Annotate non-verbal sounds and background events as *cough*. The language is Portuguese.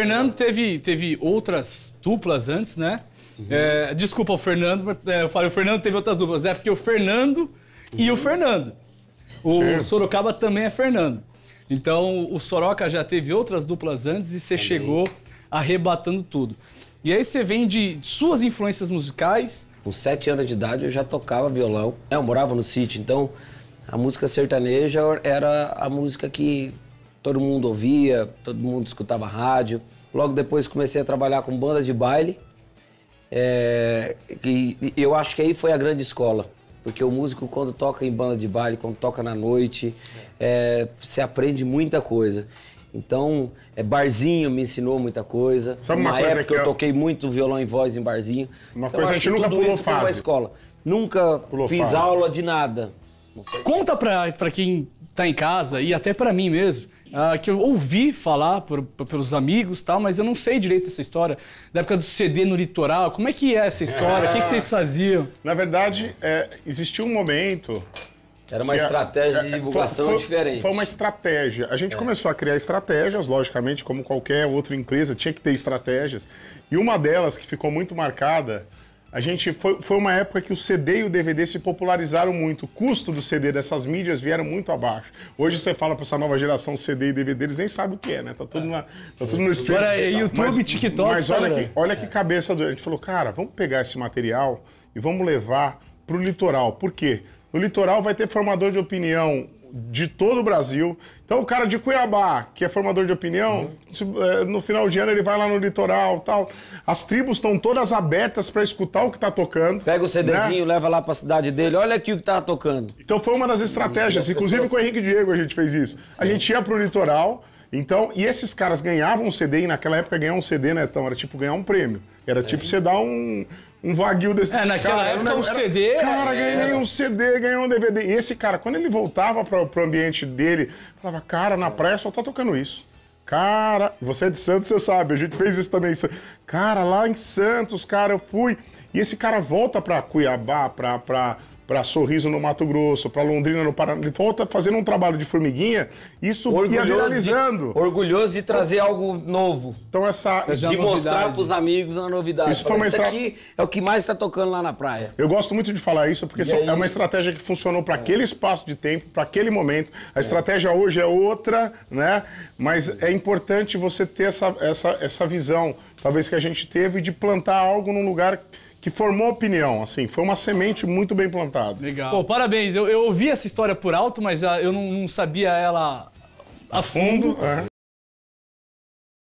Fernando teve, teve outras duplas antes, né? Uhum. É, desculpa o Fernando, é, eu falei, o Fernando teve outras duplas. É porque o Fernando uhum. e o uhum. Fernando. O Sorocaba também é Fernando. Então o Soroca já teve outras duplas antes e você Amém. chegou arrebatando tudo. E aí você vem de suas influências musicais. Com sete anos de idade eu já tocava violão. É, eu morava no sítio, então a música sertaneja era a música que todo mundo ouvia, todo mundo escutava rádio. Logo depois comecei a trabalhar com banda de baile. É, e, eu acho que aí foi a grande escola. Porque o músico, quando toca em banda de baile, quando toca na noite, é, eh, você aprende muita coisa. Então, é, barzinho me ensinou muita coisa. Sabe uma, uma coisa época que eu... toquei muito violão e voz em barzinho. Uma então, coisa a gente nunca pulou fase. escola. Nunca pulou fiz fase. aula de nada. Conta pra, pra quem tá em casa e até pra mim mesmo uh, que eu ouvi falar por, por, pelos amigos tal, mas eu não sei direito essa história. Da época do CD no litoral, como é que é essa história? O que, que, vocês *laughs* faziam? Na verdade, é, existiu um momento... Era uma estratégia de é, é, divulgação foi, foi, diferente. Foi uma estratégia. A gente é. começou a criar estratégias, logicamente, como qualquer outra empresa tinha que ter estratégias. E uma delas que ficou muito marcada a gente foi, foi uma época que o CD e o DVD se popularizaram muito. O custo do CD dessas mídias vieram muito abaixo. Hoje Sim. você fala para essa nova geração CD e DVD, eles nem sabem o que é, né? Tá tudo, é. na, tá tudo no streaming. Agora é YouTube, mas, TikTok. Mas olha, que, né? olha que é. cabeça do. A gente falou, cara, vamos pegar esse material e vamos levar para o litoral. Por quê? No litoral vai ter formador de opinião de todo o Brasil. Então, o cara de Cuiabá, que é formador de opinião, uhum. É, no final de ano ele vai lá no litoral tal. As tribos estão todas abertas para escutar o que está tocando. Pega o CDzinho, né? leva lá para a cidade dele, olha aqui o que está tocando. Então, foi uma das estratégias. Uhum. Inclusive, pessoas... com o Henrique Diego a gente fez isso. Sim. A gente ia para o litoral então, e esses caras ganhavam um CD, e naquela época ganhar um CD, né, então Era tipo ganhar um prêmio. Era Sim. tipo você dar um, um vaguinho desse. É, naquela cara, época era, um CD. Cara, é... ganhei um CD, ganhei um DVD. E esse cara, quando ele voltava para o ambiente dele, falava, cara, na praia só tá tocando isso. Cara, você é de Santos, você sabe, a gente fez isso também. Cara, lá em Santos, cara, eu fui. E esse cara volta para Cuiabá, para para Sorriso no Mato Grosso, para Londrina no Paraná. Ele volta fazendo um trabalho de formiguinha, isso orgulhoso ia viralizando. De, orgulhoso de trazer então, algo novo. Então essa tá de mostrar para os amigos uma novidade. Isso, foi uma estra... aqui é o que mais está tocando lá na praia. Eu gosto muito de falar isso porque aí... é uma estratégia que funcionou para é. aquele espaço de tempo, para aquele momento. A é. estratégia hoje é outra, né? Mas é importante você ter essa, essa, essa visão, talvez que a gente teve de plantar algo num lugar que formou opinião, assim, foi uma semente muito bem plantada. Legal. Pô, parabéns, eu, eu ouvi essa história por alto, mas a, ah, eu não, não sabia ela a fundo. fundo é.